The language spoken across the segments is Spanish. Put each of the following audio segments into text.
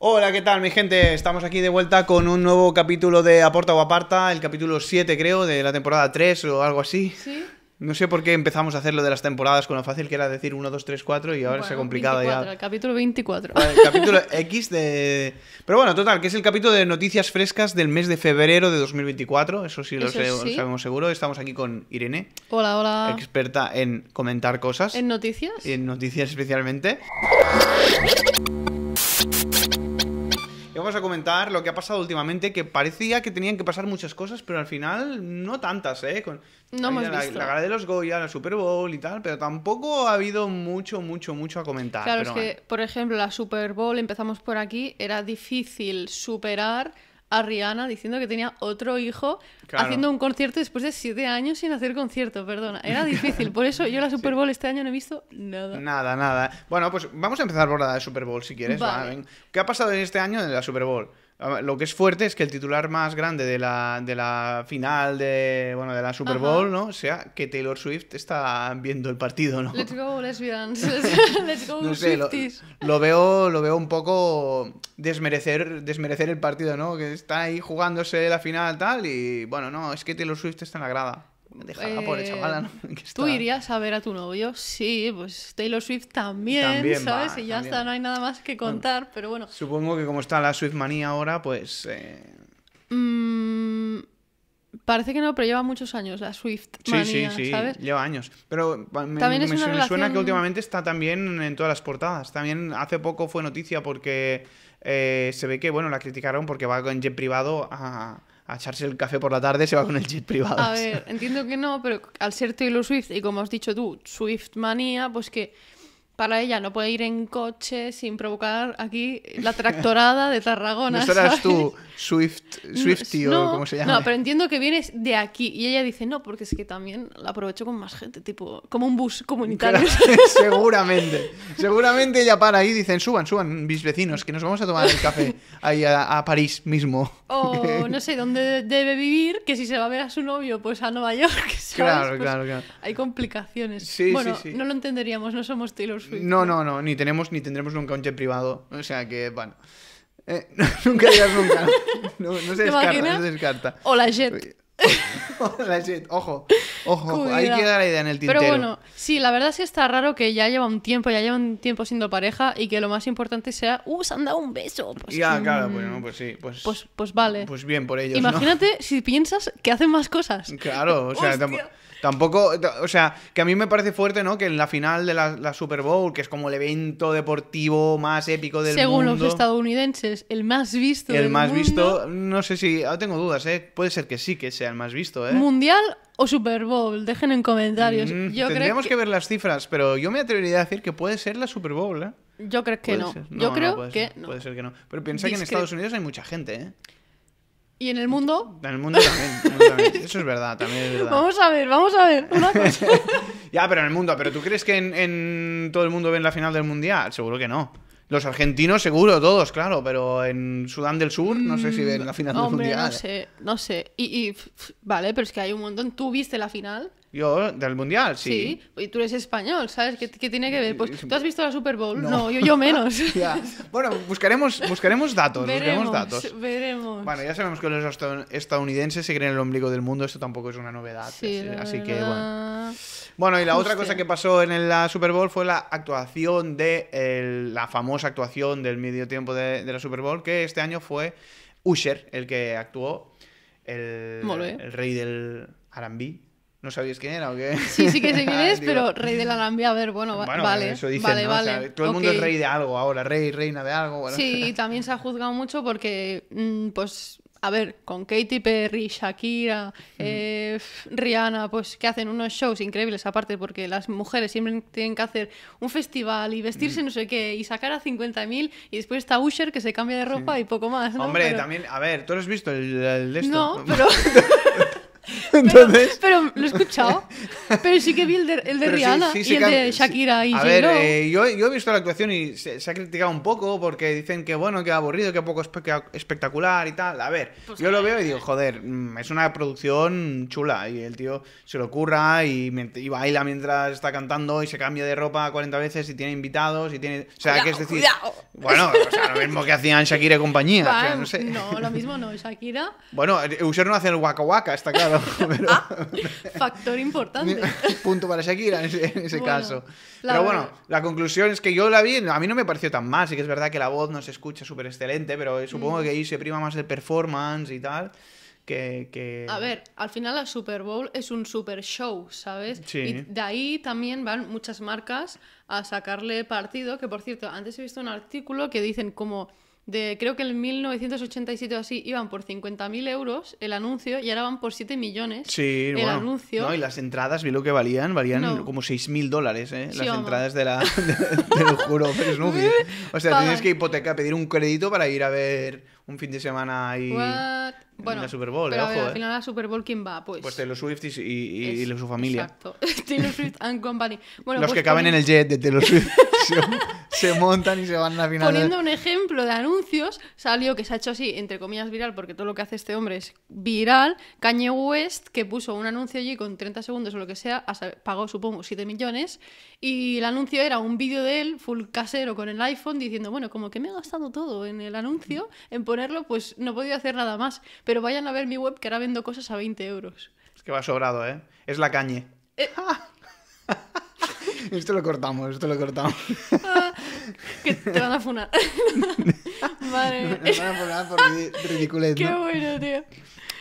Hola, ¿qué tal mi gente? Estamos aquí de vuelta con un nuevo capítulo de Aporta o Aparta, el capítulo 7 creo, de la temporada 3 o algo así. Sí. No sé por qué empezamos a hacer lo de las temporadas con lo fácil que era decir 1, 2, 3, 4 y ahora se ha complicado ya. El capítulo 24. El capítulo X de... Pero bueno, total, que es el capítulo de noticias frescas del mes de febrero de 2024, eso sí, lo, sabemos seguro. Estamos aquí con Irene. Hola, hola. Experta en comentar cosas. En noticias. En noticias especialmente vamos a comentar lo que ha pasado últimamente, que parecía que tenían que pasar muchas cosas, pero al final no tantas, ¿eh? Con, no hemos la, visto. La gala de los Goya, la Super Bowl y tal, pero tampoco ha habido mucho, mucho, mucho a comentar. Claro, es que, por ejemplo, la Super Bowl, empezamos por aquí, era difícil superar a Rihanna diciendo que tenía otro hijo haciendo un concierto después de siete años sin hacer concierto, perdona. Era difícil, por eso yo la Super Bowl este año no he visto nada. Nada, nada. Bueno, pues vamos a empezar por la de Super Bowl si quieres. ¿Qué ha pasado en este año en la Super Bowl? Lo que es fuerte es que el titular más grande de la, de la final de, bueno, de la Super Bowl, ¿no? Sea que Taylor Swift está viendo el partido, ¿no? Let's go, lesbians. Let's go, no lo, veo, lo veo un poco desmerecer, desmerecer el partido, ¿no? Que está ahí jugándose la final, tal, y bueno, no, es que Taylor Swift está en la grada por ¿no? Eh, Tú irías a ver a tu novio, sí, pues Taylor Swift también, ¿sabes? y ya está, no hay nada más que contar, pero bueno. Supongo que como está la Swift manía ahora, pues. Eh, mm, parece que no, pero lleva muchos años la Swift manía, sí, sí, sí, Lleva años. Pero me, suena, que últimamente está también en todas las portadas. También hace poco fue noticia porque eh, se ve que, bueno, la criticaron porque va en jet privado a a echarse el café por la tarde se va con el jet privado. A ver, entiendo que no, pero al ser Taylor Swift y como has dicho tú, Swift manía, pues que para ella no puede ir en coche sin provocar aquí la tractorada de Tarragona. No serás tú, Swift, o como se llama. No, pero entiendo que vienes de aquí. Y ella dice, no, porque es que también la aprovecho con más gente, tipo, como un bus comunitario. seguramente. Seguramente ella para ahí y dicen, suban, suban, mis vecinos, que nos vamos a tomar el café ahí a, París mismo. O no sé dónde debe vivir, que si se va a ver a su novio, pues a Nueva York. Claro, pues claro, claro. Hay complicaciones. Sí, sí, no lo entenderíamos, no somos Taylor no, no, no, ni tenemos ni tendremos nunca un jet privado. O sea que, bueno. Eh, nunca digas nunca. No, se descarta, no se descarta. O la jet. o la jet, ojo. Ojo, ahí queda la idea en el tintero. Pero bueno, sí, la verdad es que está raro que ya lleva un tiempo, ya lleva un tiempo siendo pareja y que lo más importante sea, uh, se han dado un beso. Pues ya, mm, claro, pues, no, pues sí. Pues, pues, pues, vale. Pues bien por ellos. Imagínate si piensas que hacen más cosas. Claro, o sea, Tampoco, o sea, que a mí me parece fuerte, ¿no? Que en la final de la, Super Bowl, que es como el evento deportivo más épico del mundo. Según los estadounidenses, el más visto. El más visto, no sé si, ah, tengo dudas, ¿eh? Puede ser que sí que sea el más visto, ¿eh? Mundial o Super Bowl, dejen en comentarios. Mm, yo tendríamos que... ver las cifras, pero yo me atrevería a decir que puede ser la Super Bowl, ¿eh? Yo creo que no. Yo creo que no. Puede ser que no. Pero piensa que en Estados Unidos hay mucha gente, ¿eh? ¿Y en el mundo? En el mundo también. Eso es verdad, también Vamos a ver, vamos a ver. Una cosa. ya, pero en el mundo. ¿Pero tú crees que en, todo el mundo ven la final del mundial? Seguro que no. Los argentinos, seguro, todos, claro, pero en Sudán del Sur no sé si ven la final del mundial. No sé, no sé. Y, y, vale, pero es que hay un montón. ¿Tú viste la final? Yo, del Mundial, sí. Sí, y tú eres español, ¿sabes? ¿Qué, tiene que ver? Pues, eh, ¿tú has visto la Super Bowl? No, yo, menos. Bueno, buscaremos, buscaremos datos, veremos, datos. Veremos. Bueno, ya sabemos que los estadounidenses se creen el ombligo del mundo, esto tampoco es una novedad. así, que, bueno. Bueno, y la otra cosa que pasó en la Super Bowl fue la actuación de la famosa actuación del medio tiempo de, la Super Bowl, que este año fue Usher el que actuó, el, ¿eh? el rey del Arambí ¿No sabías quién era o qué? Sí, sí que sé quién ah, pero rey de la Lambia, a ver, bueno, vale. vale, todo el mundo es rey de algo ahora, rey, reina de algo. Sí, también se ha juzgado mucho porque, mm, pues, a ver, con Katy Perry, Shakira, mm. eh, Rihanna, pues que hacen unos shows increíbles aparte, porque las mujeres siempre tienen que hacer un festival y vestirse mm. no sé qué y sacar a 50.000 y después está Usher que se cambia de ropa y poco más. Hombre, también, a ver, ¿tú lo has visto el, el esto? No, pero pero, lo he escuchado. Pero sí que vi el de, el Rihanna y el de Shakira y A ver, eh, yo, he visto la actuación y se, ha criticado un poco porque dicen que bueno, que aburrido, que poco espectacular y tal. A ver, pues yo lo veo y digo, joder, mm, es una producción chula y el tío se lo curra y, baila mientras está cantando y se cambia de ropa 40 veces y tiene invitados y tiene... O sea, que es decir... Bueno, lo mismo que hacían Shakira y compañía. no, lo mismo no, Shakira. Bueno, Usher no hace el waka waka, está claro. Ah, factor importante. punto para Shakira en ese, caso. Pero bueno, la conclusión es que yo la vi, a mí no me pareció tan mal. Sí que es verdad que la voz no se escucha súper excelente, pero eh, supongo mm. que ahí se prima más el performance y tal. Que, A ver, al final la Super Bowl es un super show, ¿sabes? Sí. Y de ahí también van muchas marcas a sacarle partido, que por cierto, antes he visto un artículo que dicen como de creo que en 1987 o así iban por 50.000 euros el anuncio y ahora van por 7 millones sí, el anuncio. No, y las entradas, vi lo que valían, valían como 6.000 dólares, ¿eh? las entradas de la, de, te juro, Snoopy. O sea, tienes que hipotecar, pedir un crédito para ir a ver un fin de semana ahí bueno, Super Bowl, pero a al ¿eh? final la Super Bowl quién va, pues. Pues Taylor Swift y, y, de su familia. Exacto. Taylor Swift and Company. Los pues que caben en el jet de Taylor Swift se, montan y se van a la final. Poniendo un ejemplo de anuncios, salió que se ha hecho así, entre comillas, viral, porque todo lo que hace este hombre es viral. Kanye West, que puso un anuncio allí con 30 segundos o lo que sea, pagó supongo 7 millones. Y el anuncio era un vídeo de él, full casero con el iPhone, diciendo, bueno, como que me he gastado todo en el anuncio, en pues no he podido hacer nada más. Pero vayan a ver mi web que ahora vendo cosas a 20 euros. Es que va sobrado, ¿eh? Es la cañe. Eh. esto lo cortamos, esto lo cortamos. te van a funar. Te van a funar por Qué bueno, tío.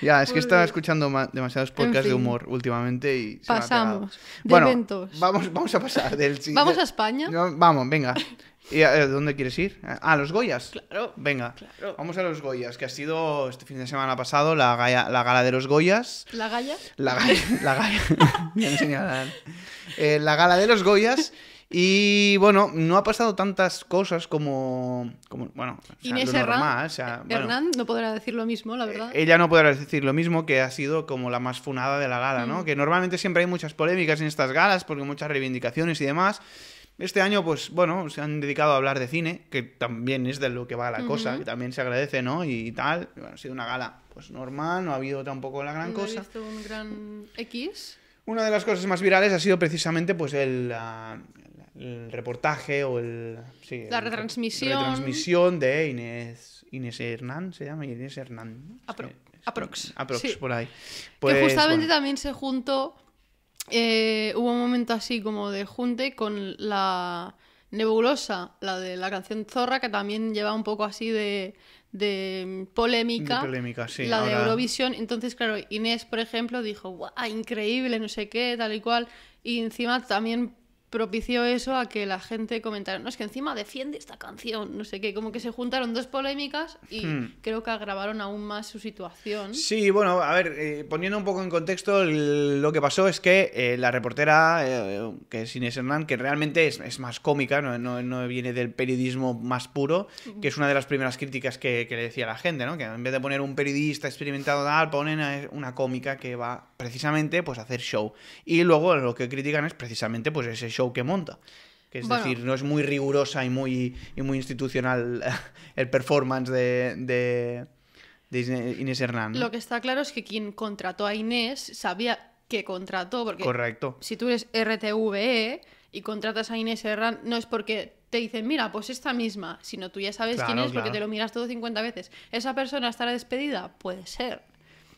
Ya, es que estaba escuchando demasiados podcasts de humor últimamente y... Se pasamos. Me de Vamos, vamos a pasar ¿Vamos a España? vamos, venga dónde quieres ir? ¿A ah, los Goyas? Claro. Venga, vamos a los Goyas, que ha sido este fin de semana pasado la, la gala de los Goyas. ¿La gala. La gala. La eh, la gala de los Goyas. Y bueno, no ha pasado tantas cosas como. bueno, Hernán no podrá decir lo mismo, la verdad. Eh, ella no podrá decir lo mismo, que ha sido como la más funada de la gala, ¿no? Mm. Que normalmente siempre hay muchas polémicas en estas galas, porque muchas reivindicaciones y demás. Este año, pues bueno, se han dedicado a hablar de cine, que también es de lo que va la cosa, que también se agradece, ¿no? Y tal. ha sido una gala, pues normal, no ha habido tampoco la gran cosa. visto un gran X. Una de las cosas más virales ha sido precisamente pues el, ah, reportaje o el. la retransmisión. La retransmisión de Inés, Inés Hernán, se llama Inés Hernán. Aprox. Aprox, por ahí. que pues, justamente también se juntó eh, hubo un momento así como de junte con la nebulosa, la de la canción Zorra, que también lleva un poco así de, polémica. la de Eurovisión. Entonces, claro, Inés, por ejemplo, dijo, ¡guau! Increíble, no sé qué, tal y cual. Y encima también propició eso a que la gente comentara, no, es que encima defiende esta canción, no sé qué, como que se juntaron dos polémicas y hmm. creo que agravaron aún más su situación. Sí, bueno, a ver, eh, poniendo un poco en contexto, lo que pasó es que eh, la reportera, eh, que es Inés Hernán, que realmente es, más cómica, no, no, viene del periodismo más puro, que es una de las primeras críticas que, le decía la gente, ¿no? Que en vez de poner un periodista experimentado tal, ponen una cómica que va precisamente pues hacer show. Y luego lo que critican es precisamente pues ese show que monta. Que es decir, no es muy rigurosa y muy, y muy institucional el performance de, de, Inés Hernán. Lo que está claro es que quien contrató a Inés sabía que contrató, porque Correcto. si tú eres RTVE y contratas a Inés Hernán no es porque te dicen, mira, pues esta misma, sino tú ya sabes quién es porque te lo miras todo 50 veces. ¿Esa persona estará despedida? Puede ser.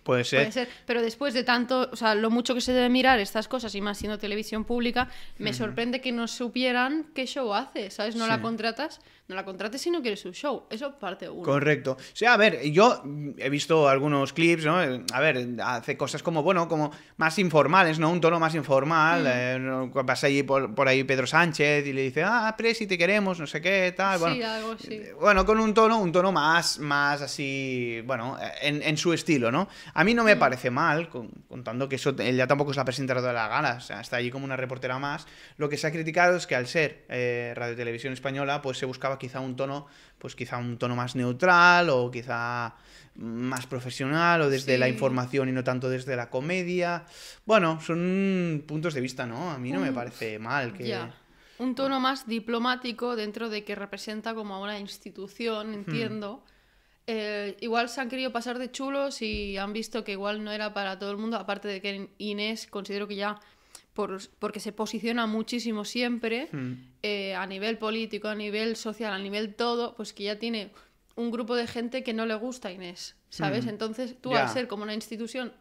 Puede ser. ser. Pero después de tanto, o sea, lo mucho que se debe mirar estas cosas y más siendo televisión pública, me sorprende que no supieran qué show hace, ¿sabes? No la contratas no la contrates si no quieres un show. Eso parte uno. Correcto. O sea, a ver, yo he visto algunos clips, ¿no? A ver, hace cosas como, bueno, como más informales, ¿no? Un tono más informal. Mm. Eh, pasa allí por, por, ahí Pedro Sánchez y le dice, ah, Presi, te queremos, no sé qué, tal. Sí, bueno, Bueno, con un tono, un tono más, más así, bueno, en, en su estilo, ¿no? A mí no me mm. parece mal, contando que eso, él ya tampoco se la presentado de la gala, o sea, está allí como una reportera más. Lo que se ha criticado es que al ser eh, Radio Televisión Española, pues se buscaba quizá un tono, pues quizá un tono más neutral o quizá más profesional o desde la información y no tanto desde la comedia. Bueno, son puntos de vista, ¿no? A mí no me parece mal que... Un tono más diplomático dentro de que representa como a una institución, hmm. entiendo. Eh, igual se han querido pasar de chulos y han visto que igual no era para todo el mundo, aparte de que Inés considero que ya por, porque se posiciona muchísimo siempre hmm. eh, a nivel político, a nivel social, a nivel todo, pues que ya tiene un grupo de gente que no le gusta Inés, ¿sabes? Hmm. Entonces tú al ser como una institución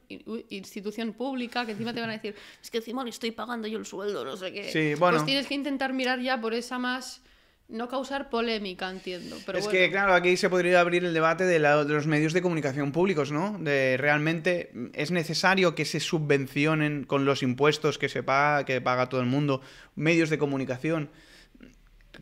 institución pública, que encima te van a decir, es que encima le estoy pagando yo el sueldo, no sé qué, pues tienes que intentar mirar ya por esa más no causar polémica, entiendo. Pero es que, claro, aquí se podría abrir el debate de, los medios de comunicación públicos, ¿no? De realmente mm, es necesario que se subvencionen con los impuestos que se paga, que paga todo el mundo, medios de comunicación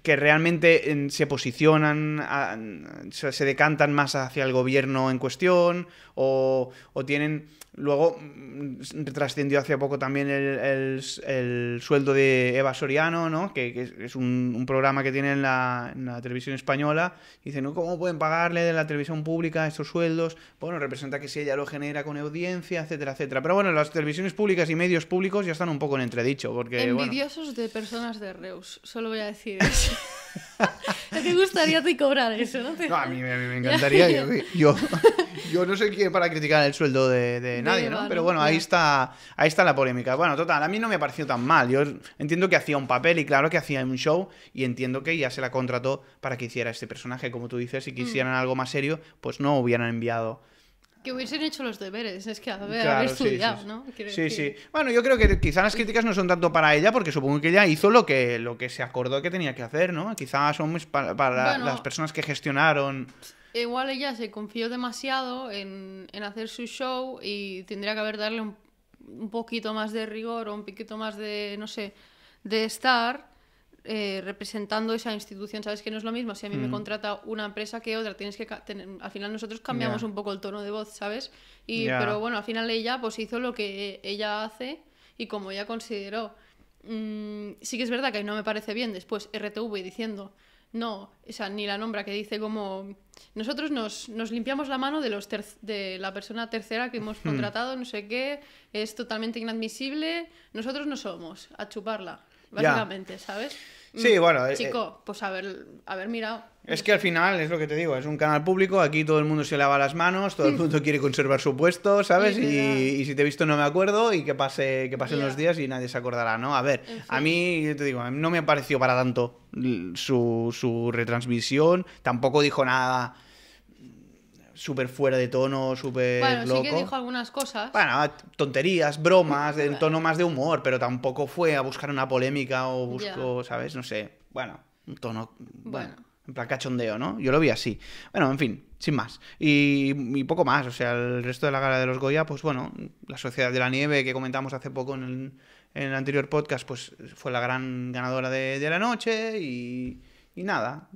que realmente se posicionan, se decantan más hacia el gobierno en cuestión, o, tienen. Luego mm, trascendió hace poco también el, el, sueldo de Eva Soriano, ¿no? que, es un, programa que tiene en la, televisión española. Y dicen, ¿cómo pueden pagarle de la televisión pública estos sueldos? Bueno, representa que si ella lo genera con audiencia, etcétera, etcétera. Pero bueno, las televisiones públicas y medios públicos ya están un poco en entredicho. Porque, Envidiosos de personas de Reus, solo voy a decir eso te gustaría cobrar eso? No, a, mí, me encantaría. yo, yo, no sé quién para criticar el sueldo de, nadie, ¿no? Pero bueno, ahí está, ahí está la polémica. Bueno, total, a mí no me ha parecido tan mal. Yo entiendo que hacía un papel y claro que hacía un show y entiendo que ya se la contrató para que hiciera este personaje, como tú dices. Si quisieran mm. algo más serio, pues no hubieran enviado que hubiesen hecho los deberes, es que haber estudiado, ¿no? sí, sí. Bueno, yo creo que quizás las críticas no son tanto para ella, porque supongo que ella hizo lo que, lo que se acordó que tenía que hacer, ¿no? Quizás son para, para las personas que gestionaron. Igual ella se confió demasiado en, hacer su show y tendría que haber darle un, un, poquito más de rigor o un poquito más de, no sé, de estar eh, representando esa institución. Sabes que no es lo mismo si a mí me mm. contrata una empresa que otra. Tienes que al final nosotros cambiamos un poco el tono de voz, ¿sabes? Y pero bueno, al final ella pues hizo lo que ella hace y como ella consideró. Mm, sí que es verdad que no me parece bien después RTV diciendo no, o sea, ni la nombra que dice como nosotros nos, limpiamos la mano de los de la persona tercera que hemos hmm. contratado, no sé qué, es totalmente inadmisible, nosotros no somos, a chuparla, básicamente, ¿sabes? Mm. Sí, bueno. Eh, Chico, eh, pues haber, haber mirado. Es que al final, es lo que te digo, es un canal público, aquí todo el mundo se lava las manos, todo el mundo quiere conservar su puesto, ¿sabes? Y, si te he visto no me acuerdo y que, pase, que pasen los días y nadie se acordará, ¿no? A ver, a mí, yo te digo, no me pareció para tanto su, su retransmisión, tampoco dijo nada súper fuera de tono, súper bueno, sí que dijo algunas cosas. Bueno, tonterías, bromas, en tono más de humor, pero tampoco fue a buscar una polémica o buscó, ¿sabes? No sé. Bueno, un tono... Bueno. En plan cachondeo, ¿no? Yo lo vi así. Bueno, en fin, sin más. Y, poco más. O sea, el resto de la gala de los Goya, pues bueno, la Sociedad de la Nieve que comentamos hace poco en el, anterior podcast, pues fue la gran ganadora de, la noche y, y nada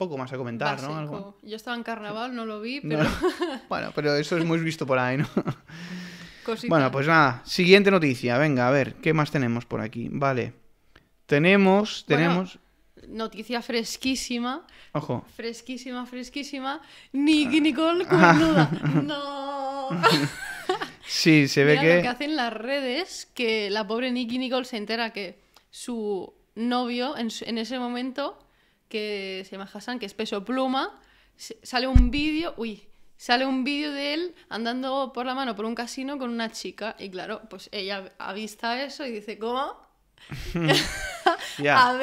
poco más a comentar, ¿no? Yo estaba en carnaval, no lo vi, pero... Bueno, pero eso es muy visto por ahí, ¿no? Bueno, pues nada, siguiente noticia, venga, a ver, ¿qué más tenemos por aquí? Vale, tenemos, tenemos... noticia fresquísima. Ojo. Fresquísima, fresquísima. Nicky ah. Nicole cornuda. no. sí, se ve que... lo que hacen las redes, que la pobre Nicky Nicole se entera que su novio en ese momento que se llama Hassan, que es peso pluma, sale un vídeo, uy, sale un vídeo de él andando por la mano por un casino con una chica y claro, pues ella avista eso y dice, ¿cómo? ya.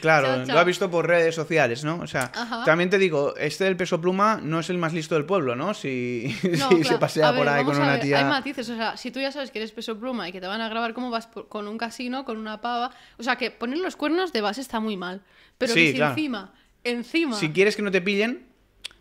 Claro, lo ha visto por redes sociales, ¿no? O sea, también te digo, este del peso pluma no es el más listo del pueblo, ¿no? Si, se pasea por ahí con una tía. Hay matices, o sea, si tú ya sabes que eres peso pluma y que te van a grabar cómo vas con un casino, con una pava. O sea, que poner los cuernos de base está muy mal. Pero sí, si encima, encima. Si quieres que no te pillen,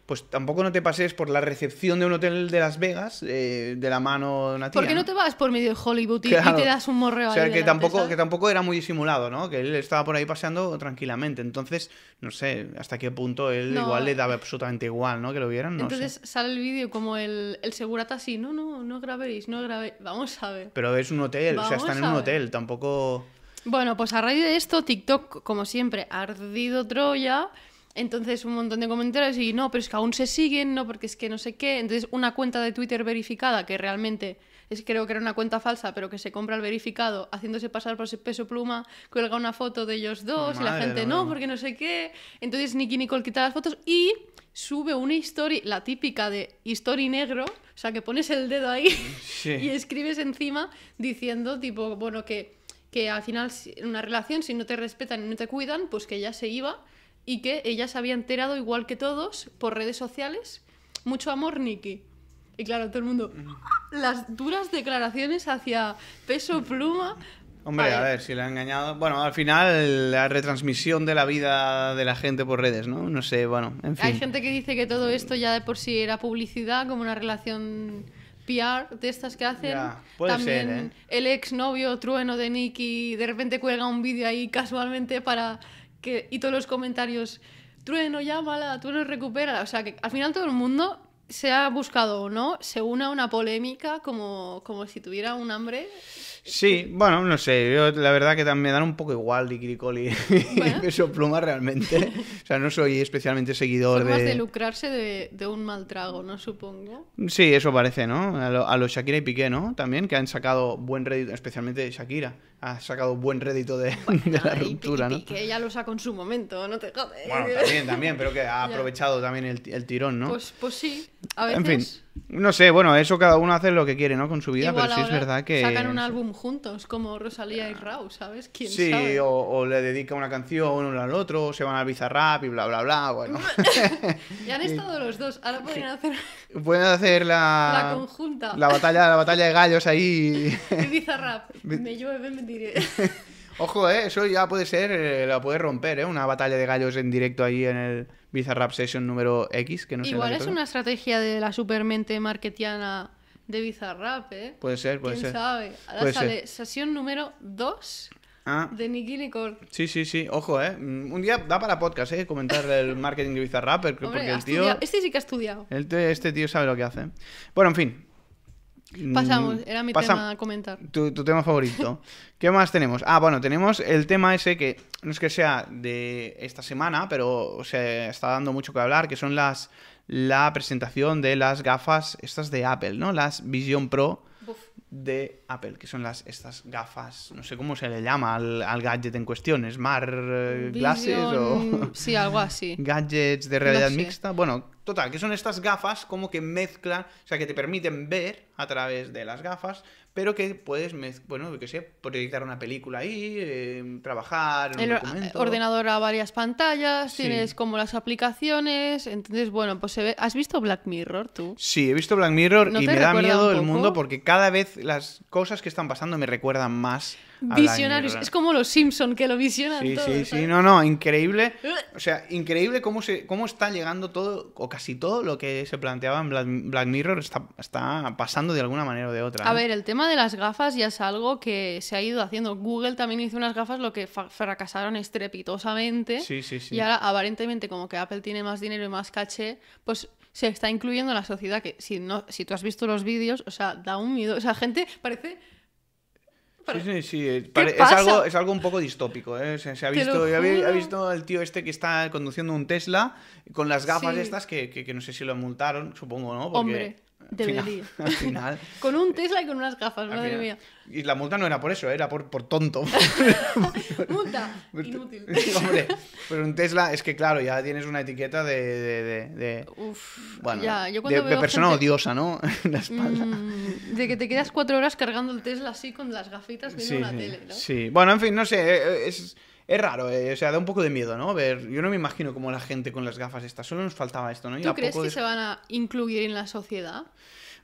pues tampoco no te pases por la recepción de un hotel de Las Vegas eh, de la mano de una tía. ¿Por qué no, te vas por medio de Hollywood y, te das un morreo O sea, que, tampoco, que tampoco era muy disimulado, ¿no? Que él estaba por ahí paseando tranquilamente. Entonces, no sé hasta qué punto él igual le daba absolutamente igual, ¿no? Que lo vieran, no Entonces sale el vídeo como el, el segurata así, no, no, no grabéis, no grabéis. Vamos a ver. Pero es un hotel, o sea, están en un hotel, tampoco... Bueno, pues a raíz de esto, TikTok, como siempre, ha ardido Troya. Entonces un montón de comentarios y no, pero es que aún se siguen, no, porque es que no sé qué. Entonces una cuenta de Twitter verificada que realmente es, creo que era una cuenta falsa, pero que se compra el verificado haciéndose pasar por ese peso pluma, cuelga una foto de ellos dos y la gente no, porque no sé qué. Entonces Nicky Nicole quita las fotos y sube una historia, la típica de story negro, o sea que pones el dedo ahí y escribes encima diciendo tipo, bueno, que que al final en una relación si no te respetan y no te cuidan, pues que ella se iba y que ella se había enterado igual que todos por redes sociales. Mucho amor, Nicky. Y claro, todo el mundo. Mm. Las duras declaraciones hacia peso pluma. Hombre, a ver. si le ha engañado. Bueno, al final la retransmisión de la vida de la gente por redes, ¿no? No sé, bueno, en fin. Hay gente que dice que todo esto ya de por sí era publicidad, como una relación PR de estas que hacen. También ¿eh? el exnovio trueno de Nicky de repente cuelga un vídeo ahí casualmente para que. Y todos los comentarios. Trueno, llámala, trueno, recupera. O sea que al final todo el mundo, se ha buscado o no, se une a una polémica como, como si tuviera un hambre Sí, bueno, no sé. Yo la verdad que me dan un poco igual de y Peso Pluma realmente. O sea, no soy especialmente seguidor de... Más de lucrarse de, un mal trago, ¿no? Supongo. Sí, eso parece, ¿no? A, los Shakira y Piqué, ¿no? También, que han sacado buen rédito, especialmente Shakira. Ha sacado buen rédito de, la ruptura, ¿no? y, ¿no? Piqué ya lo sacó en su momento, no te jodes. Bueno, también, también, pero que ha aprovechado también el, el tirón, ¿no? Pues, pues sí, a veces... En fin no sé, bueno, eso cada uno hace lo que quiere, ¿no? Con su vida, pero sí es verdad que... Sacan un álbum juntos, como Rosalía y Raúl, ¿sabes? ¿Quién sí, o, o, le dedica una canción uno al otro, o se van al bizarrap y bla, bla, bla, bueno. ya han estado los dos, ahora pueden hacer... Pueden hacer la... La conjunta. La batalla, la batalla de gallos ahí. bizarrap, me llueve, me diré. Ojo, ¿eh? Eso ya puede ser, eh, la puede romper, ¿eh? Una batalla de gallos en directo ahí en el Bizarrap Session número X, que no sé. Igual es una estrategia de la supermente marketiana de Bizarrap, ¿eh? Puede ser, puede ¿Quién sabe? Ahora sale sesión número 2 ah. de Nikki Nicole. Sí, sí, sí. Ojo, ¿eh? Un día da para podcast, ¿eh? Comentar el marketing de Bizarrap, Este sí que ha estudiado. este tío sabe lo que hace. Bueno, en fin. Pasamos, mm, era mi tema a comentar. Tu, tema favorito. ¿Qué más tenemos? Ah, bueno, tenemos el tema ese que no es que sea de esta semana, pero se está dando mucho que hablar, que son las la presentación de las gafas estas de Apple, ¿no? Las Vision Pro de Apple, que son las, estas gafas, no sé cómo se le llama al, gadget en cuestión, Smart eh, Vision... Glasses o... Sí, algo así. Gadgets de realidad mixta. Bueno, total, que son estas gafas como que mezclan, o sea, que te permiten ver a través de las gafas, pero que puedes, bueno, que sé, proyectar una película ahí, em, trabajar. En un documento. ordenador a varias pantallas, tienes como las aplicaciones, entonces, bueno, pues se ve... ¿Has visto Black Mirror tú? Sí, he visto Black Mirror y me da miedo el mundo porque cada cada vez las cosas que están pasando me recuerdan más. Visionarios, es como los Simpson que lo visionan sí, Sí, sí, no, no, increíble. Uh. O sea, increíble cómo, se, cómo está llegando todo, o casi todo lo que se planteaba en Black, Mirror está, está, pasando de alguna manera o de otra. A ver, el tema de las gafas ya es algo que se ha ido haciendo. Google también hizo unas gafas, lo que fracasaron estrepitosamente. Sí, sí, sí. Y ahora, aparentemente, como que Apple tiene más dinero y más caché, pues se está incluyendo en la sociedad, que si, no, si tú has visto los vídeos, o sea, da un miedo. O sea, gente parece... Sí, sí, sí. Eh, es, algo, es algo un poco distópico. ¿eh? Se, ha visto, ya ha visto el tío este que está conduciendo un Tesla con las gafas estas que, que, no sé si lo multaron, supongo, ¿no? Hombre. Al final. con un Tesla y con unas gafas, madre mía. Y la multa no era por eso, era por, por tonto. multa, inútil. pero un Tesla es que, claro, ya tienes una etiqueta de. de, de, bueno, de, persona odiosa, ¿no? la espalda. Mm, de que te quedas cuatro horas cargando el Tesla así con las gafitas viendo sí, una tele, ¿no? Sí, bueno, en fin, no sé. Eh, eh, es es raro, eh, o sea, da un poco de miedo, ¿no? Ver, yo no me imagino como la gente con las gafas estas, solo nos faltaba esto, ¿no? ¿Tú crees que se van a incluir en la sociedad?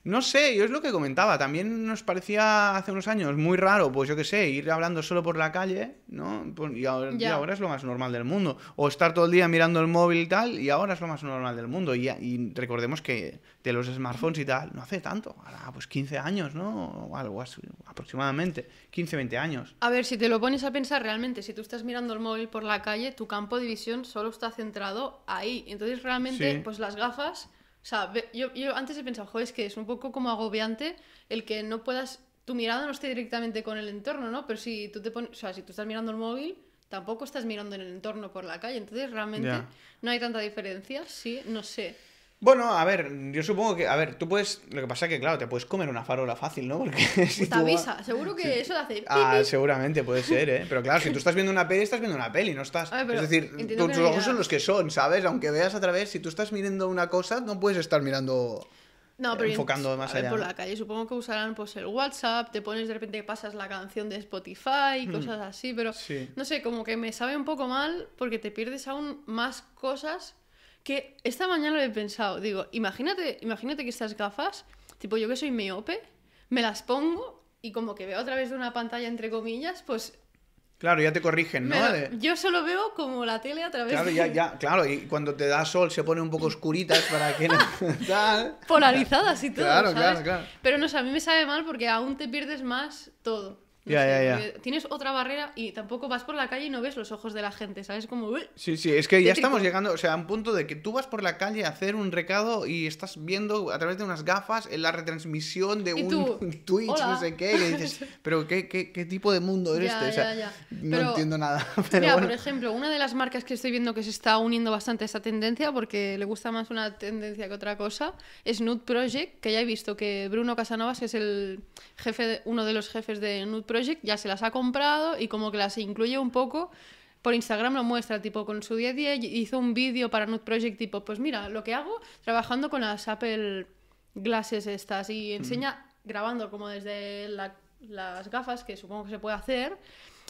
No sé, yo es lo que comentaba. También nos parecía hace unos años muy raro, pues yo qué sé, ir hablando solo por la calle, ¿no? Pues, y, ahora, es lo más normal del mundo. O estar todo el día mirando el móvil y tal, y ahora es lo más normal del mundo. Y, recordemos que de los smartphones y tal, no hace tanto. Ahora, pues 15 años, ¿no? O algo así, aproximadamente. 15, 20 años. A ver, si te lo pones a pensar realmente, si tú estás mirando el móvil por la calle, tu campo de visión solo está centrado ahí. Entonces, realmente, pues las gafas o sea, yo, yo antes he pensado, joder, es que es un poco como agobiante el que no puedas, tu mirada no esté directamente con el entorno, ¿no? Pero si tú te pones, o sea, si tú estás mirando el móvil, tampoco estás mirando en el entorno por la calle, entonces realmente no hay tanta diferencia, sí, no sé. Bueno, a ver, yo supongo que. A ver, tú puedes. Lo que pasa es que, claro, te puedes comer una farola fácil, ¿no? Porque. Si pues seguro que eso lo hace. Ah, seguramente puede ser, ¿eh? Pero claro, si tú estás viendo una peli, estás viendo una peli, no estás. es decir, tus ojos son los que son, ¿sabes? Aunque veas a través, si tú estás mirando una cosa, no puedes estar mirando. No, pero eh, enfocando más por la calle. Supongo que usarán pues el WhatsApp, te pones de repente pasas la canción de Spotify, hmm. cosas así, pero sí. no sé, como que me sabe un poco mal porque te pierdes aún más cosas que esta mañana lo he pensado, digo, imagínate, imagínate que estas gafas, tipo yo que soy miope, me las pongo y como que veo a través de una pantalla entre comillas, pues Claro, ya te corrigen, ¿no? yo solo veo como la tele a través claro, Ya, ya, claro, y cuando te da sol se pone un poco oscuritas para que no... Polarizadas y todo, Claro, claro, claro. Pero no sé, a mí me sabe mal porque aún te pierdes más todo ya, ya, ya. Tienes otra barrera y tampoco vas por la calle y no ves los ojos de la gente, ¿sabes? Como. sí, sí, es que ya estamos llegando, o sea, a un punto de que tú vas por la calle a hacer un recado y estás viendo a través de unas gafas en la retransmisión de un Twitch, no sé qué, pero qué, tipo de mundo eres este? no entiendo nada. mira, por ejemplo, una de las marcas que estoy viendo que se está uniendo bastante a esta tendencia, porque le gusta más una tendencia que otra cosa, es Nude Project, que ya he visto que Bruno Casanovas, es el jefe, uno de los jefes de Nude Project ya se las ha comprado y como que las incluye un poco por Instagram lo muestra, tipo con su día a día, hizo un vídeo para Nude Project, tipo, pues mira, lo que hago trabajando con las Apple Glasses estas y enseña grabando como desde las gafas, que supongo que se puede hacer,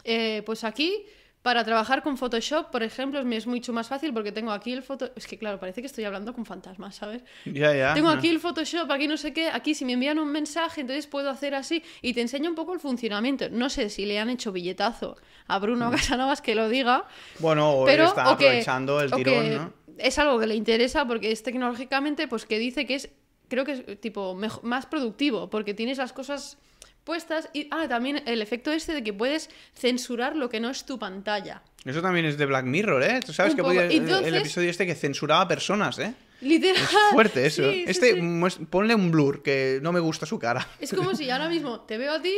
eh, pues aquí para trabajar con Photoshop, por ejemplo, es mucho más fácil porque tengo aquí el foto... Es que claro, parece que estoy hablando con fantasmas, ¿sabes? Ya, ya. tengo aquí el Photoshop, aquí no sé qué, aquí si me envían un mensaje, entonces puedo hacer así y te enseño un poco el funcionamiento. No sé si le han hecho billetazo a Bruno mm. Casanovas que lo diga. Bueno, o él está aprovechando el tirón, ¿no? Es algo que le interesa porque es tecnológicamente, pues que dice que es, creo que es tipo, más productivo porque tienes las cosas puestas. Y, ah, también el efecto este de que puedes censurar lo que no es tu pantalla. Eso también es de Black Mirror, ¿eh? Tú sabes que el episodio este que censuraba personas, ¿eh? Literal. fuerte eso. este, ponle un blur, que no me gusta su cara. Es como si ahora mismo te veo a ti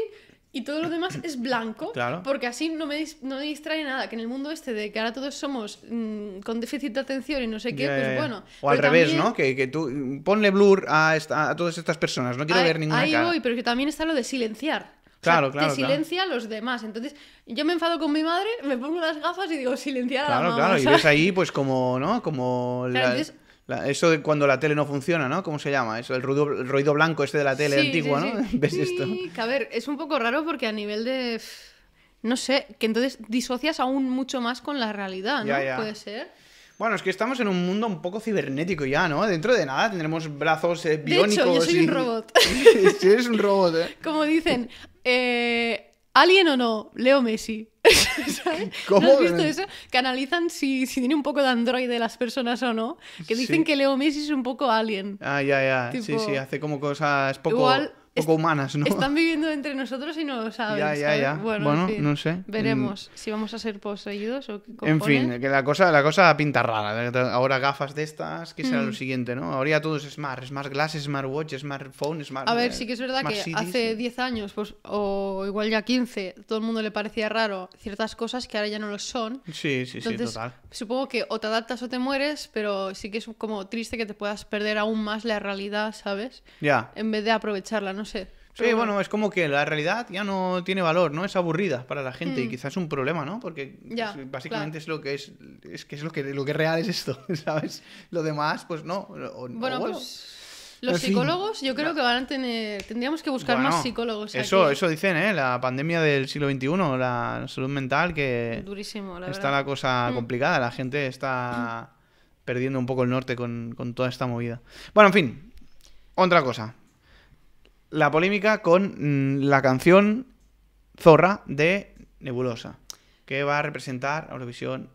y todo lo demás es blanco, porque así no me, no distrae nada. Que en el mundo este de que ahora todos somos mm, con déficit de atención y no sé qué, pues bueno. O al revés, ¿no? Que, que, tú ponle blur a, esta, a, todas estas personas, no quiero ver ninguna ahí cara. voy, pero que también está lo de silenciar. Claro, claro, te silencia a los demás. Entonces, yo me enfado con mi madre, me pongo las gafas y digo silenciar a la Claro, claro, y ves ahí, pues como, ¿no? Como eso de cuando la tele no funciona, ¿no? ¿Cómo se llama? Eso, el ruido, blanco este de la tele antigua, ¿no? ¿Ves esto? a ver, es un poco raro porque a nivel de. No sé, que entonces disocias aún mucho más con la realidad, ¿no? Puede ser. Bueno, es que estamos en un mundo un poco cibernético ya, ¿no? Dentro de nada tendremos brazos biónicos. Eh, de hecho, yo soy un robot. sí, eres un robot, ¿eh? Como dicen, eh, ¿alguien ¿alien o no? Leo Messi. ¿Sabes? ¿Cómo? ¿No has visto eso? Que analizan si, tiene un poco de androide las personas o no. Que dicen que Leo Messi es un poco alien. Ah, ya, ya. Sí, sí, hace como cosas poco poco humanas, ¿no? Están viviendo entre nosotros y no lo saben. Bueno, no sé. Veremos si vamos a ser poseídos o qué En fin, que la cosa, la cosa pinta rara. Ahora gafas de estas, que será lo mm. siguiente, ¿no? Ahora ya todo es smart, smart glass, Smart Watch, smart... A ver, eh, sí que es verdad que hace 10 eh. años, pues, o igual ya 15, todo el mundo le parecía raro ciertas cosas que ahora ya no lo son. Sí, sí, sí, total. Supongo que o te adaptas o te mueres, pero sí que es como triste que te puedas perder aún más la realidad, ¿sabes? Ya. En vez de aprovecharla, ¿no? no sé. Sí, bueno. es como que la realidad ya no tiene valor, ¿no? Es aburrida para la gente y mm. quizás es un problema, ¿no? Porque básicamente es lo que es, es que es lo que lo que real es esto, ¿sabes? Lo demás, pues no. bueno, pues los psicólogos yo creo que van a tener... Tendríamos que buscar más psicólogos. Eso, eso dicen, ¿eh? La pandemia del siglo XXI, la salud mental, que... Está la cosa mm. complicada, la gente está perdiendo un poco el norte con, con toda esta movida. Bueno, en fin, otra cosa la polémica con mm, la canción Zorra de Nebulosa, que va a representar a Eurovisión.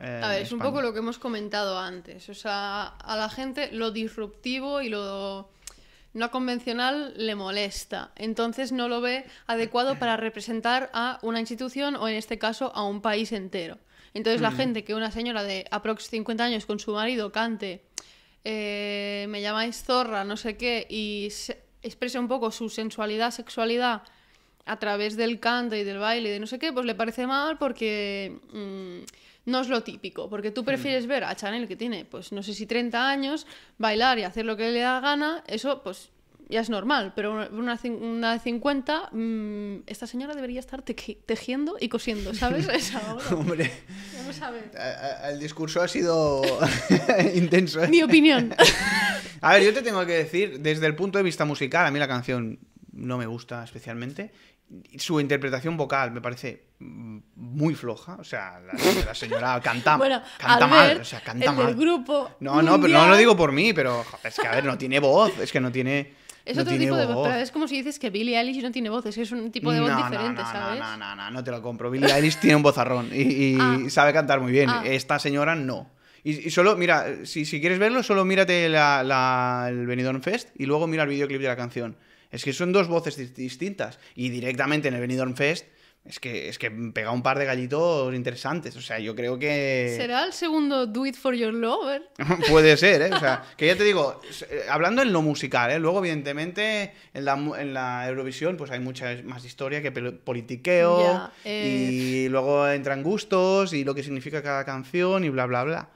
Eh, a ver, es un poco lo que hemos comentado antes. O sea, a la gente lo disruptivo y lo no convencional le molesta. Entonces no lo ve adecuado para representar a una institución o en este caso a un país entero. Entonces la gente que una señora de aprox 50 años con su marido cante eh, me llamáis zorra, no sé qué, y expresa un poco su sensualidad, sexualidad a través del canto y del baile y de no sé qué, pues le parece mal porque mm, no es lo típico, porque tú prefieres mm. ver a Chanel que tiene, pues no sé si 30 años, bailar y hacer lo que le da gana, eso pues ya es normal, pero una, una de 50, mm, esta señora debería estar tejiendo y cosiendo, ¿sabes? Hombre. Vamos a ver. el discurso ha sido intenso. ¿eh? Mi opinión. A ver, yo te tengo que decir, desde el punto de vista musical, a mí la canción no me gusta especialmente. Su interpretación vocal me parece mm, muy floja. O sea, la, señora canta, canta mal. O sea, canta mal. grupo no, no, pero no lo digo por mí, pero es que a ver, no tiene voz, es que no tiene. Es no otro tipo de voz, pero es como si dices que Billie Eilish no tiene voz, es que es un tipo de voz diferente, ¿sabes? No, no, no, no, te lo compro. Billie Eilish tiene un vozarrón y, ah. sabe cantar muy bien. Ah. Esta señora no. Y, solo, mira, si, quieres verlo, solo mírate el Benidorm Fest y luego mira el videoclip de la canción. Es que son dos voces distintas. Y directamente en el Benidorm Fest es que, es que pega un par de gallitos interesantes. O sea, yo creo que. ¿Será el segundo Do It For Your Lover? Puede ser, ¿eh? O sea, que ya te digo, eh, hablando en lo musical, ¿eh? Luego, evidentemente, en la, en la Eurovisión, pues hay mucha más historia que politiqueo. Y eh. luego entran gustos y lo que significa cada canción y bla, bla, bla.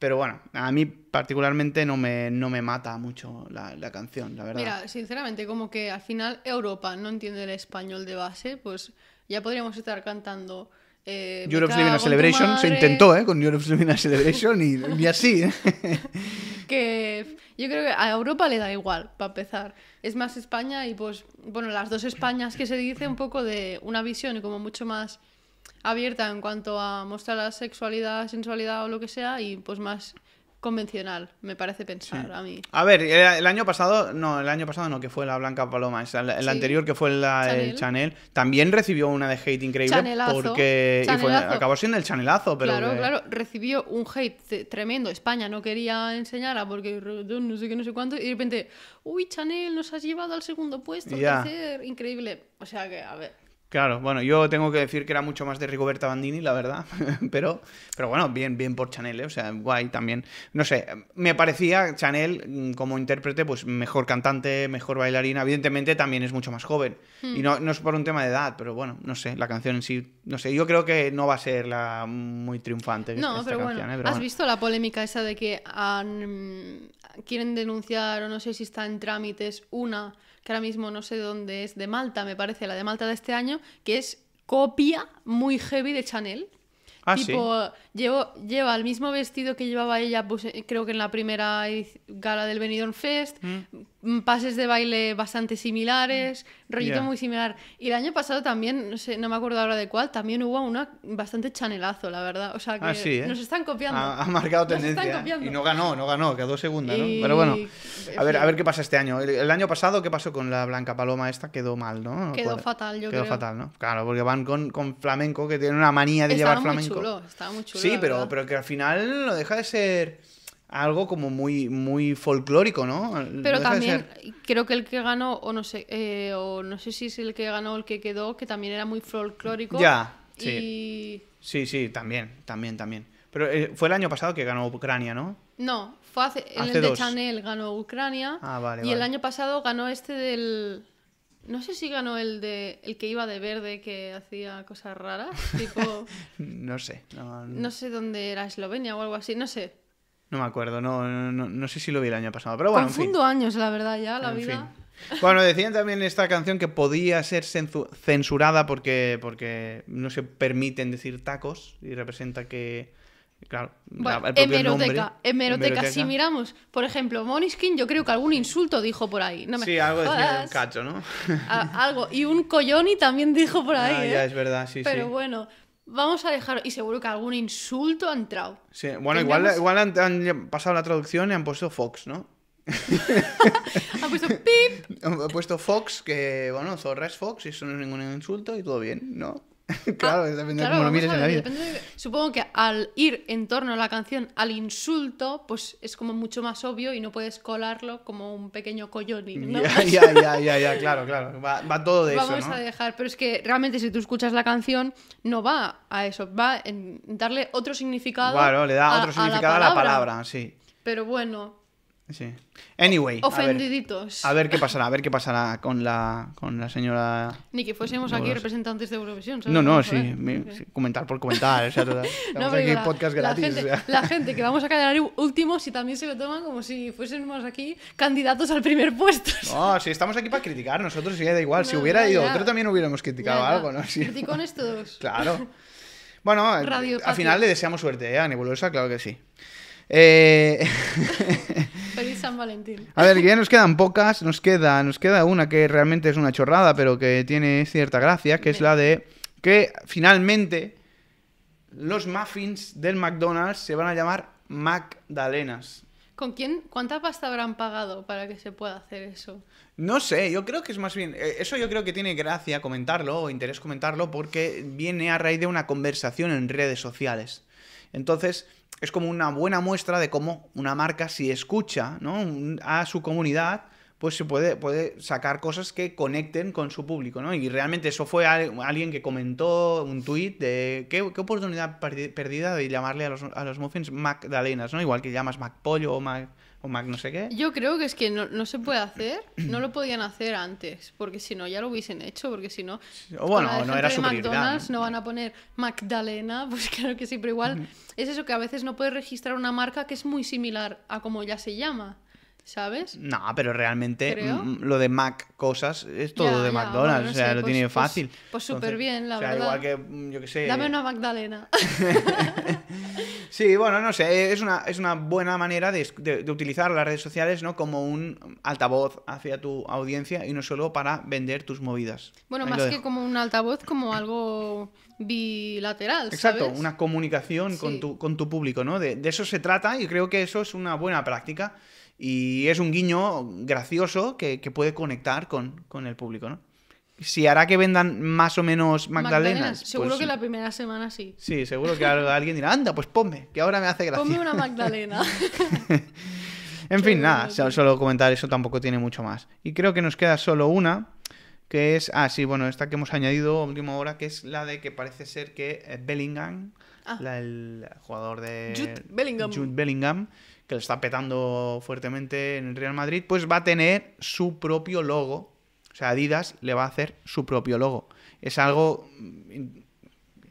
Pero bueno, a mí particularmente no me, no me mata mucho la, la, canción, la verdad. Mira, sinceramente, como que al final Europa no entiende el español de base, pues ya podríamos estar cantando. Eh, Europe's Living a Celebration se intentó, ¿eh? Con Europe's Living a Celebration y, así. Eh. que yo creo que a Europa le da igual, para empezar. Es más España y pues, bueno, las dos Españas que se dice un poco de una visión y como mucho más abierta en cuanto a mostrar la sexualidad, sensualidad o lo que sea y pues más convencional, me parece pensar a mí. A ver, el, año pasado, no, el año pasado no, que fue la Blanca Paloma, el, anterior que fue la, Chanel. el Chanel, también recibió una de hate increíble porque acabó siendo el Chanelazo, pero... Claro, claro, recibió un hate tremendo, España no quería enseñarla porque no sé qué, no sé cuánto, y de repente, uy Chanel, nos has llevado al segundo puesto, increíble, o sea que, a ver... Claro, bueno, yo tengo que decir que era mucho más de Rigoberta Bandini, la verdad, pero, pero bueno, bien, bien por Chanel, ¿eh? o sea, guay también. No sé, me parecía Chanel mm, como intérprete, pues mejor cantante, mejor bailarina, evidentemente también es mucho más joven. Y hmm. no, no, es por un tema de edad, pero bueno, no sé, la canción en sí, no sé, yo creo que no va a ser la muy triunfante. No, pero, bueno, ¿eh? ¿has visto la polémica esa de que han, mm, quieren denunciar, o no sé si está en trámites, una que ahora mismo no sé dónde es, de Malta, me parece, la de Malta de este año, que es copia muy heavy de Chanel. Ah, lleva el mismo vestido que llevaba ella, pues, eh, creo que en la primera gala del Benidorm Fest, mm. Mm, pases de baile bastante similares, rollito muy similar. Y el año pasado también, no, sé, no me acuerdo ahora de cuál, también hubo una bastante chanelazo, la verdad. O sea, ah, que ¿eh? nos están copiando. Ha, marcado tendencia. y no ganó, no ganó, quedó segunda, ¿no? Pero bueno, a ver, a ver qué pasa este año. El, año pasado, ¿qué pasó con la Blanca Paloma esta? Quedó mal, ¿no? quedó fatal, yo creo. quedó fatal, ¿no? Claro, porque van con, con flamenco, que tienen una manía de llevar flamenco. Muy chulo, estaba muy chulo. Sí, pero, pero que al final no deja de ser algo como muy, muy folclórico, ¿no? Pero también creo que el que ganó, o no sé, eh, o no sé si es el que ganó o el que quedó, que también era muy folclórico. Ya, sí. Sí, sí, también, también, también. Pero eh, fue el año pasado que ganó Ucrania, ¿no? No, fue hace, el de Chanel ganó Ucrania. Ah, vale, y el año pasado ganó este del... No sé si ganó el de el que iba de verde que hacía cosas raras, tipo... no sé. no sé dónde era Eslovenia o algo así, no sé. No me acuerdo, no, no, no, sé si lo vi el año pasado, pero bueno. Confundo años, la verdad, ya, la vida. Bueno, decían también esta canción que podía ser censurada porque, porque no se permiten decir tacos y representa que. Claro, el hemeroteca, nombre, hemeroteca. Si miramos, por ejemplo, Moniskin, yo creo que algún insulto dijo por ahí. Sí, algo decía un cacho, ¿no? algo. Y un Coyoni también dijo por ah, ahí. Ah, ya, ¿eh? es verdad, sí, Pero bueno, Vamos a dejar, y seguro que algún insulto ha entrado. Sí, bueno, igual, han, pasado la traducción y han puesto Fox, ¿no? han puesto pip. Han puesto Fox, que bueno, Zorra es Fox y eso no es ningún insulto y todo bien, ¿no? claro, ah, depende de cómo lo mires en la vida. Supongo que al ir en torno a la canción al insulto, pues es como mucho más obvio y no puedes colarlo como un pequeño coyoni. ¿no? Ya, ya, ya, ya, claro, claro. Va, todo de Vamos eso. Vamos a dejar, pero es que realmente si tú escuchas la canción, no va a eso, va en darle otro significado. Claro, le da otro significado a la palabra sí. Pero bueno, Sí. Anyway. A ver, qué pasará, a ver qué pasará con la, con la señora. Ni que fuésemos aquí representantes de Eurovisión, No, no, sí, Comentar por comentar. O sea, no, aquí la, podcast gratis. gente, que vamos a quedar último si también se lo toman como si fuésemos aquí candidatos al primer puesto. No, si estamos aquí para criticar, nosotros sería da igual. si hubiera ido otro también hubiéramos criticado algo, ¿no? Criticones todos. Claro. Bueno, al final le deseamos suerte ¿eh? a Nebulosa, claro que sí. Eh... Feliz San Valentín. A ver, ya nos quedan pocas, nos queda, nos queda una que realmente es una chorrada, pero que tiene cierta gracia, que es la de que finalmente los muffins del McDonald's se van a llamar Magdalenas. ¿Con quién? ¿Cuánta pasta habrán pagado para que se pueda hacer eso? No sé, yo creo que es más bien. Eh, eso yo creo que tiene gracia comentarlo o interés comentarlo porque viene a raíz de una conversación en redes sociales. Entonces, es como una buena muestra de cómo una marca, si escucha ¿no? a su comunidad, pues se puede, puede sacar cosas que conecten con su público, ¿no? Y realmente eso fue alguien que comentó un tuit de ¿qué, oportunidad perdida de llamarle a los, a los muffins Magdalenas, ¿no? Igual que llamas Macpollo o Mac o Mac no sé qué. Yo creo que es que no, se puede hacer, no lo podían hacer antes, porque si no ya lo hubiesen hecho, porque si no... O bueno, no era su McDonald's ¿no? van a poner Magdalena, pues claro que sí, igual es eso que a veces no puedes registrar una marca que es muy similar a como ya se llama. ¿Sabes? No, pero realmente mm, mm, lo de Mac cosas es todo de McDonald's, o sea, lo pues tiene pues fácil. Pues súper bien, la verdad. Igual que, mm, yo sé. Dame una Magdalena. Sí, bueno, no sé, es una, es una buena manera de, utilizar las redes sociales ¿no? como un altavoz hacia tu audiencia y no solo para vender tus movidas. Bueno, más que como un altavoz, como algo bilateral. Exacto, una comunicación con, tu, público, ¿no? De, eso se trata y creo que eso es una buena práctica y es un guiño gracioso que, puede conectar con, con el público, ¿no? si hará que vendan más o menos Magdalenas. Pues seguro que la primera semana sí. Sí, seguro que alguien dirá, anda, pues ponme, que ahora me hace gracia. Ponme una Magdalena. en fin, nada, solo comentar eso tampoco tiene mucho más. Y creo que nos queda solo una, que es, ah, sí, bueno, esta que hemos añadido a última hora, que es la de que parece ser que eh, Bellingham, ah. el jugador de Bellingham. Jude Bellingham que lo está petando fuertemente en el Real Madrid, pues va a tener su propio logo o sea, Adidas le va a hacer su propio logo. Es algo mm,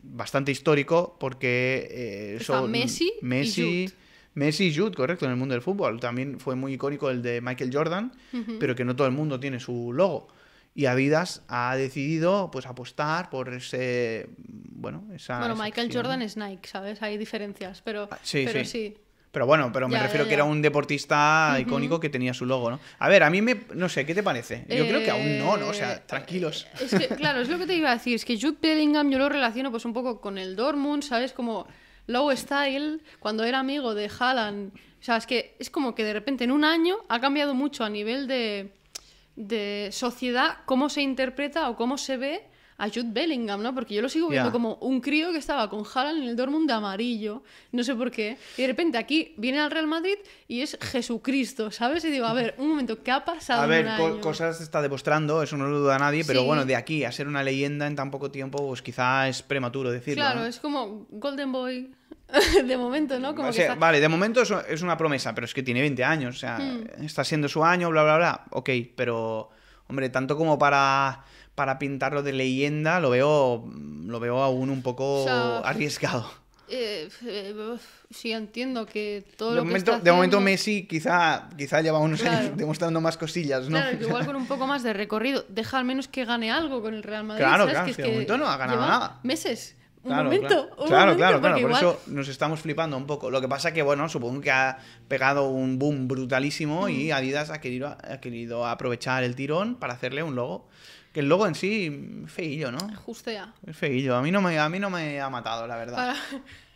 bastante histórico porque eh, son Messi, Messi y Jude. Messi y Jude, correcto, en el mundo del fútbol. También fue muy icónico el de Michael Jordan, pero que no todo el mundo tiene su logo. Y Adidas ha decidido pues apostar por ese bueno, esa Bueno, Michael Jordan es Nike, ¿sabes? Hay diferencias, pero ah, pero sí. sí. Pero bueno, pero me refiero que era un deportista icónico que tenía su logo, ¿no? A ver, a mí me. No sé, ¿qué te parece? Yo creo que aún no, ¿no? O sea, eh, tranquilos. Eh, es que, claro, es lo que te iba a decir. Es que Jude Bellingham yo lo relaciono pues un poco con el Dortmund, ¿sabes? Como Low Style, cuando era amigo de Haaland. O sea, es que es como que de repente en un año ha cambiado mucho a nivel de sociedad cómo se interpreta o cómo se ve a Jude Bellingham, ¿no? Porque yo lo sigo viendo como un crío que estaba con Harald en el Dortmund de amarillo, no sé por qué, y de repente aquí viene al Real Madrid y es Jesucristo, ¿sabes? Y digo, a ver, un momento, ¿qué ha pasado? A ver, cosas se cosas está demostrando, eso no lo duda nadie, pero bueno, de aquí a ser una leyenda en tan poco tiempo, pues quizá es prematuro decirlo. Claro, es como Golden Boy de momento, ¿no? Como Vale, de momento es una promesa, pero es que tiene 20 años, o sea, mm. está siendo su año, bla, bla, bla. Ok, pero, hombre, tanto como para para pintarlo de leyenda lo veo, lo veo aún un poco arriesgado. Eh, eh, sí, entiendo que todo de lo momento, que está De momento Messi quizá, quizá lleva unos años demostrando más cosillas, ¿no? Claro, igual con un poco más de recorrido. Deja al menos que gane algo con el Real Madrid. Claro, claro, que es momento no ha ganado nada. meses. Un claro, momento, claro, claro, claro, por eso nos estamos flipando un poco. Lo que pasa que, bueno, supongo que ha pegado un boom brutalísimo y mm. Adidas ha querido, ha querido aprovechar el tirón para hacerle un logo. Que el logo en sí, feillo, ¿no? Justea. Es feillo. A mí no me, a mí no me ha matado, la verdad.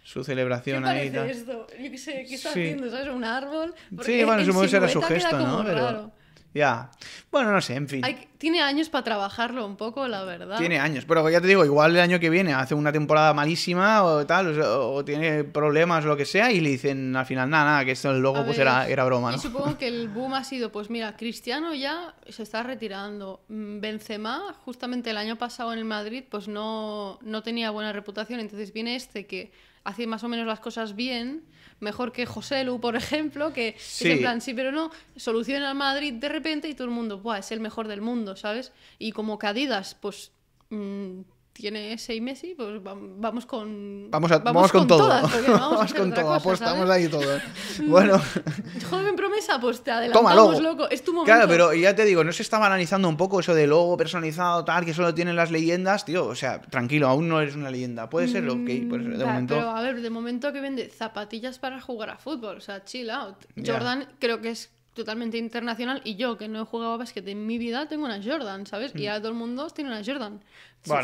Su celebración ¿Qué ahí. esto? Yo qué sé, ¿qué está haciendo? ¿Sabes? Un árbol. sí, bueno, supongo que era su gesto, ¿no? Ya. Bueno, no sé, en fin. tiene años para trabajarlo un poco, la verdad. Tiene años, pero ya te digo, igual el año que viene hace una temporada malísima o tal, o, tiene problemas o lo que sea, y le dicen al final, nada, nada, que esto el logo pues era, era, broma, ¿no? Y supongo que el boom ha sido, pues mira, Cristiano ya se está retirando. Mm, Benzema, justamente el año pasado en el Madrid, pues no, no tenía buena reputación, entonces viene este que hace más o menos las cosas bien, mejor que José Lu, por ejemplo, que en plan, sí, pero no, soluciona al Madrid de repente y todo el mundo, Buah, es el mejor del mundo, ¿sabes? Y como que pues mm, tiene seis meses, pues vamos con. Vamos, con, todo. vamos, con todo, apostamos ahí todo. ¿eh? Bueno. Joven promesa, pues te adelantamos, Toma, loco. Es tu momento. Claro, pero ya te digo, no se está analizando un poco eso de logo personalizado, tal, que solo tienen las leyendas, tío. O sea, tranquilo, aún no eres una leyenda. Puede ser, ok, pues mm, de momento. Pero a ver, de momento que vende zapatillas para jugar a fútbol, o sea, chill out. Jordan creo que es totalmente internacional y yo que no he jugado a básquet en mi vida tengo una Jordan, ¿sabes? Y mm. ahora todo el mundo tiene una Jordan.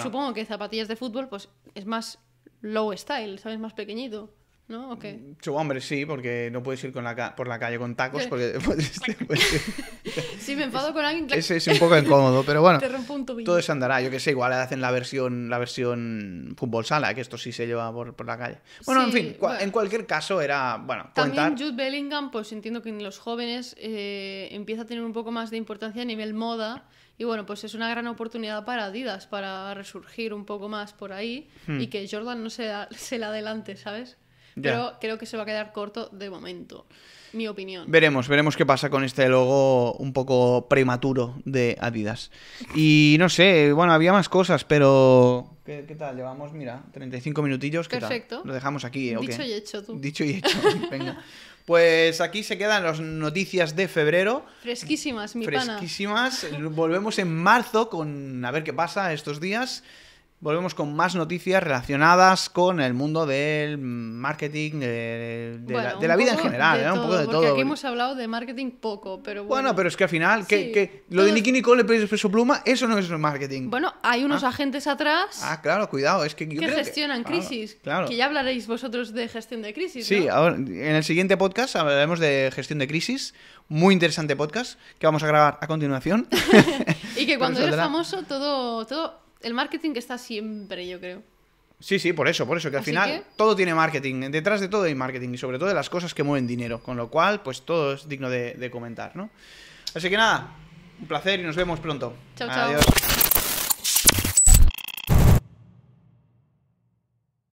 Supongo que zapatillas de fútbol pues es más low style, ¿sabes? Más pequeñito. ¿no? Mm, hombre, sí, porque no puedes ir por la calle con tacos. Porque sí, me enfado con alguien. Ese es un poco incómodo, pero bueno. Todo se andará. Yo que sé, igual hacen la versión, la versión fútbol sala, que esto sí se lleva por, la calle. Bueno, en fin, en cualquier caso era. Bueno, También Jude Bellingham, pues entiendo que en los jóvenes eh, empieza a tener un poco más de importancia a nivel moda. Y bueno, pues es una gran oportunidad para Adidas para resurgir un poco más por ahí hmm. y que Jordan no se, se la adelante, ¿sabes? Pero creo que se va a quedar corto de momento. Mi opinión. Veremos, veremos qué pasa con este logo un poco prematuro de Adidas. Y no sé, bueno, había más cosas, pero. ¿Qué, tal? Llevamos, mira, 35 minutillos. ¿qué Perfecto. Lo dejamos aquí, ¿eh? Dicho y hecho, tú. Dicho y hecho, venga. Pues aquí se quedan las noticias de febrero. Fresquísimas, mi Fresquísimas. Volvemos en marzo con a ver qué pasa estos días volvemos con más noticias relacionadas con el mundo del marketing, de, la, vida en general, ¿eh? un poco de porque todo. Aquí hemos hablado de marketing poco, pero bueno. Bueno, pero es que al final, que, lo de Nicky Nicole, el su pluma, eso no es marketing. Bueno, hay ah. unos agentes atrás. Ah, claro, cuidado, es que. que gestionan crisis. Claro, Que ya hablaréis vosotros de gestión de crisis. Sí, ¿no? ahora, en el siguiente podcast hablaremos de gestión de crisis. Muy interesante podcast que vamos a grabar a continuación. y que cuando eres famoso todo, todo el marketing está siempre, yo creo. Sí, sí, por eso, por eso, que al final todo tiene marketing, detrás de todo hay marketing y sobre todo de las cosas que mueven dinero, con lo cual pues todo es digno de, de comentar, ¿no? Así que nada, un placer y nos vemos pronto. Chao, chao.